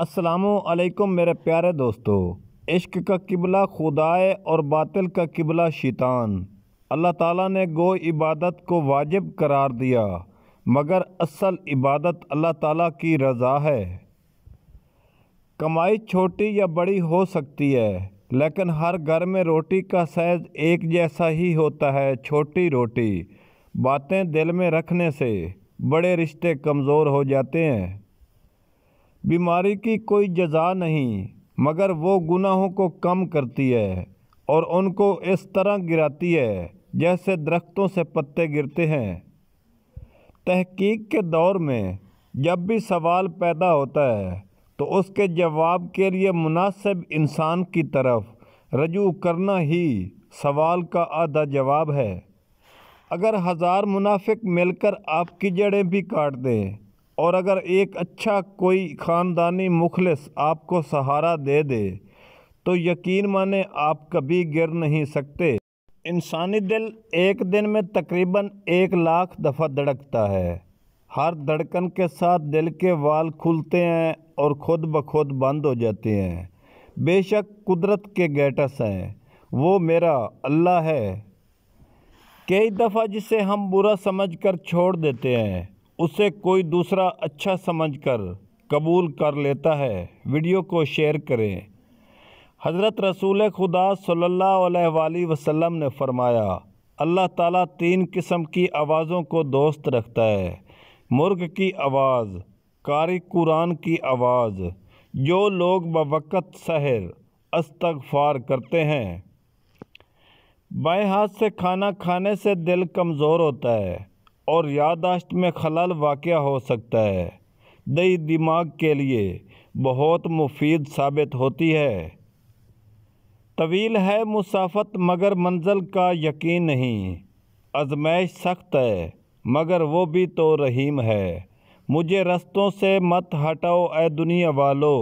असलकम मेरे प्यारे दोस्तों इश्क का किबला खुदाए और बातिल का किबला शैतान अल्लाह ताला ने गो इबादत को वाजिब करार दिया मगर असल इबादत अल्लाह ताला की रज़ा है कमाई छोटी या बड़ी हो सकती है लेकिन हर घर में रोटी का साइज़ एक जैसा ही होता है छोटी रोटी बातें दिल में रखने से बड़े रिश्ते कमज़ोर हो जाते हैं बीमारी की कोई जजा नहीं मगर वो गुनाहों को कम करती है और उनको इस तरह गिराती है जैसे दरख्तों से पत्ते गिरते हैं तहकीक के दौर में जब भी सवाल पैदा होता है तो उसके जवाब के लिए मुनासिब इंसान की तरफ रजू करना ही सवाल का आधा जवाब है अगर हज़ार मुनाफिक मिलकर आपकी जड़ें भी काट दें और अगर एक अच्छा कोई ख़ानदानी मुखलस आपको सहारा दे दे तो यकीन माने आप कभी गिर नहीं सकते इंसानी दिल एक दिन में तकरीबन एक लाख दफ़ा धड़कता है हर धड़कन के साथ दिल के वाल खुलते हैं और खुद ब खुद बंद हो जाते हैं बेशक कुदरत के गेटस हैं वो मेरा अल्लाह है कई दफ़ा जिसे हम बुरा समझ कर छोड़ देते हैं उसे कोई दूसरा अच्छा समझकर कबूल कर लेता है वीडियो को शेयर करें हज़रत रसूल खुदा सल्ला वसम ने फरमाया अल्लाह ताला तीन किस्म की आवाज़ों को दोस्त रखता है मुर्ग की आवाज़ कारी कुरान की आवाज़ जो लोग बवक़त सहर अस्तगफार करते हैं बाएं हाथ से खाना खाने से दिल कमज़ोर होता है और यादाश्त में खलल वाक़ हो सकता है दही दिमाग के लिए बहुत मुफीद साबित होती है तवील है मुसाफत मगर मंजिल का यकीन नहीं आजमैश सख्त है मगर वो भी तो रहीम है मुझे रस्तों से मत हटाओ ए दुनिया वालो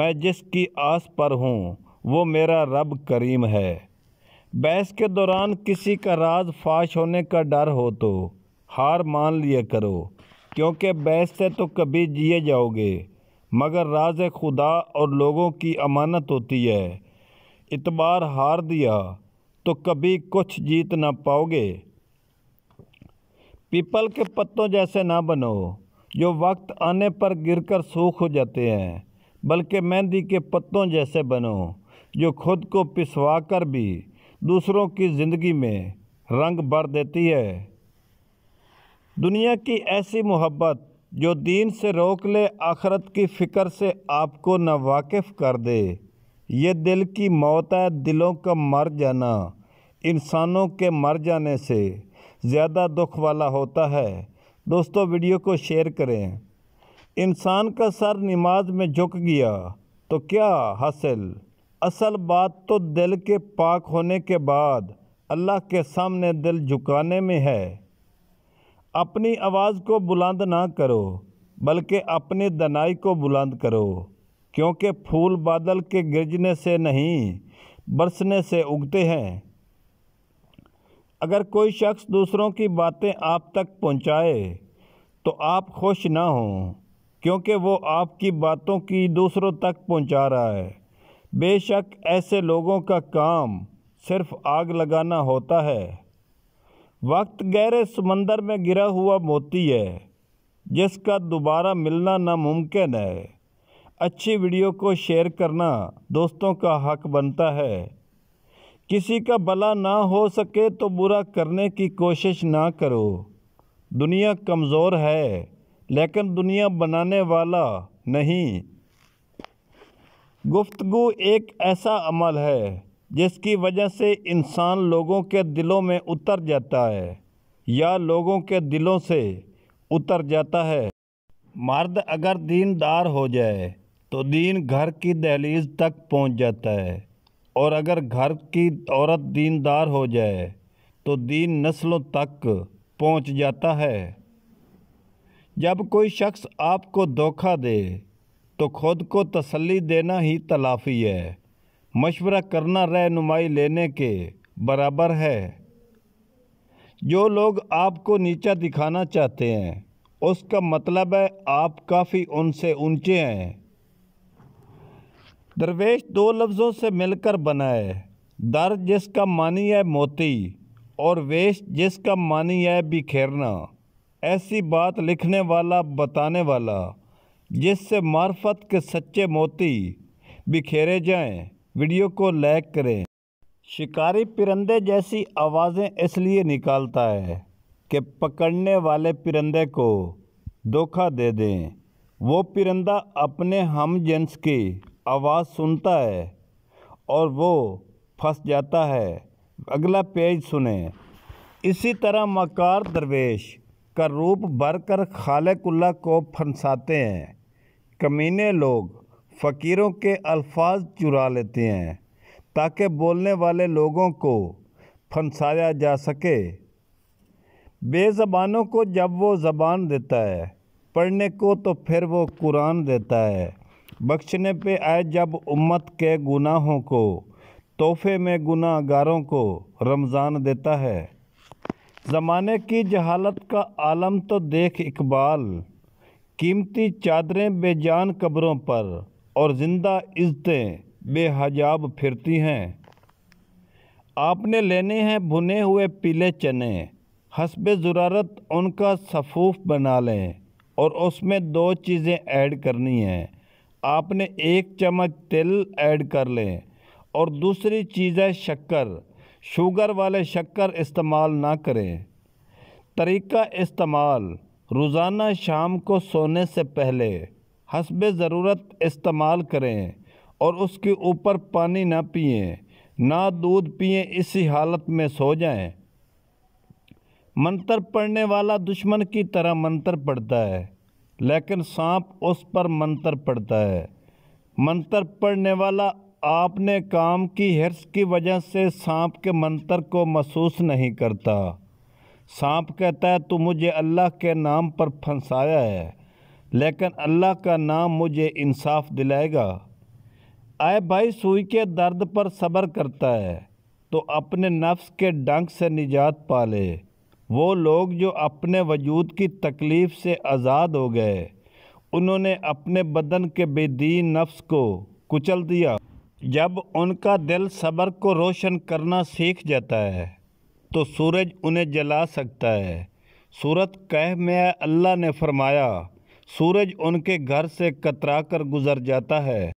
मैं जिसकी आस पर हूँ वो मेरा रब करीम है बहस के दौरान किसी का राज फाश होने का डर हो तो हार मान लिया करो क्योंकि बहस से तो कभी जिए जाओगे मगर राज खुदा और लोगों की अमानत होती है इतबार हार दिया तो कभी कुछ जीत ना पाओगे पीपल के पत्तों जैसे ना बनो जो वक्त आने पर गिरकर सूख हो जाते हैं बल्कि मेहंदी के पत्तों जैसे बनो जो खुद को पिसवा कर भी दूसरों की ज़िंदगी में रंग भर देती है दुनिया की ऐसी मोहब्बत जो दीन से रोक ले आखरत की फ़िक्र से आपको नावाकिफ़ कर दे ये दिल की मौत है दिलों का मर जाना इंसानों के मर जाने से ज़्यादा दुख वाला होता है दोस्तों वीडियो को शेयर करें इंसान का सर नमाज में झुक गया तो क्या हासिल असल बात तो दिल के पाक होने के बाद अल्लाह के सामने दिल झुकाने में है अपनी आवाज़ को बुलंद ना करो बल्कि अपनी दनाई को बुलंद करो क्योंकि फूल बादल के गिरजने से नहीं बरसने से उगते हैं अगर कोई शख्स दूसरों की बातें आप तक पहुंचाए तो आप खुश ना हों क्योंकि वो आपकी बातों की दूसरों तक पहुंचा रहा है बेशक ऐसे लोगों का काम सिर्फ आग लगाना होता है वक्त गहरे समंदर में गिरा हुआ मोती है जिसका दोबारा मिलना नामुमकिन है अच्छी वीडियो को शेयर करना दोस्तों का हक बनता है किसी का भला ना हो सके तो बुरा करने की कोशिश ना करो दुनिया कमज़ोर है लेकिन दुनिया बनाने वाला नहीं गुफ्तगु एक ऐसा अमल है जिसकी वजह से इंसान लोगों के दिलों में उतर जाता है या लोगों के दिलों से उतर जाता है मर्द अगर दीनदार हो जाए तो दीन घर की दहलीज तक पहुंच जाता है और अगर घर की औरत दीनदार हो जाए तो दीन नस्लों तक पहुंच जाता है जब कोई शख्स आपको धोखा दे तो खुद को तसल्ली देना ही तलाफ़ी है मशवरा करना रहनुमाई लेने के बराबर है जो लोग आपको नीचा दिखाना चाहते हैं उसका मतलब है आप काफ़ी उनसे ऊंचे हैं दरवेश दो लफ्ज़ों से मिलकर बना है दर जिसका मानी है मोती और वेश जिसका मानी है बिखेरना ऐसी बात लिखने वाला बताने वाला जिससे मार्फत के सच्चे मोती बिखेरे जाएं वीडियो को लाइक करें शिकारी परिंदे जैसी आवाज़ें इसलिए निकालता है कि पकड़ने वाले परिंदे को धोखा दे दें वो परिंदा अपने हम जेंस की आवाज़ सुनता है और वो फंस जाता है अगला पेज सुने इसी तरह मकार दरवेश का रूप भर कर खालकुल्ला को फंसाते हैं कमीने लोग फ़कीरों के अल्फाज चुरा लेते हैं ताकि बोलने वाले लोगों को फंसाया जा सके बेज़बानों को जब वो ज़बान देता है पढ़ने को तो फिर वो कुरान देता है बख्शने पे आए जब उम्मत के गुनाहों को तोहफे में गुनाहगारों को रमज़ान देता है ज़माने की जहालत का आलम तो देख इकबाल कीमती चादरें बेजान कब्रों पर और ज़िंदा इज्जतें बेहजाब फिरती हैं आपने लेने हैं भुने हुए पीले चने हसब ज़रूरत उनका सफ़ूफ बना लें और उसमें दो चीज़ें ऐड करनी हैं आपने एक चम्मच तिल ऐड कर लें और दूसरी चीज़ है शक्कर शुगर वाले शक्कर इस्तेमाल ना करें तरीका इस्तेमाल रोज़ाना शाम को सोने से पहले हसब ज़रूरत इस्तेमाल करें और उसके ऊपर पानी ना पिए ना दूध पिए इसी हालत में सो जाएं मंत्र पढ़ने वाला दुश्मन की तरह मंत्र पढ़ता है लेकिन सांप उस पर मंत्र पढ़ता है मंत्र पढ़ने वाला आपने काम की हिरस की वजह से सांप के मंत्र को महसूस नहीं करता सांप कहता है तू मुझे अल्लाह के नाम पर फंसाया है लेकिन अल्लाह का नाम मुझे इंसाफ दिलाएगा आए भाई सुई के दर्द पर सब्र करता है तो अपने नफ्स के डंक से निजात पा ले वो लोग जो अपने वजूद की तकलीफ़ से आज़ाद हो गए उन्होंने अपने बदन के बेदीन नफ्स को कुचल दिया जब उनका दिल सब्र को रोशन करना सीख जाता है तो सूरज उन्हें जला सकता है सूरत कह में अल्लाह ने फरमाया सूरज उनके घर से कतरा कर गुजर जाता है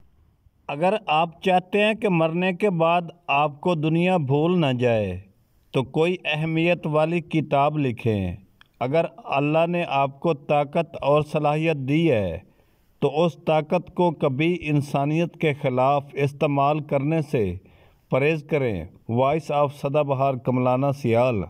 अगर आप चाहते हैं कि मरने के बाद आपको दुनिया भूल ना जाए तो कोई अहमियत वाली किताब लिखें अगर अल्लाह ने आपको ताकत और सलाहियत दी है तो उस ताकत को कभी इंसानियत के ख़िलाफ़ इस्तेमाल करने से परहेज़ करें वॉइस ऑफ सदाबहार कमलाना सियाल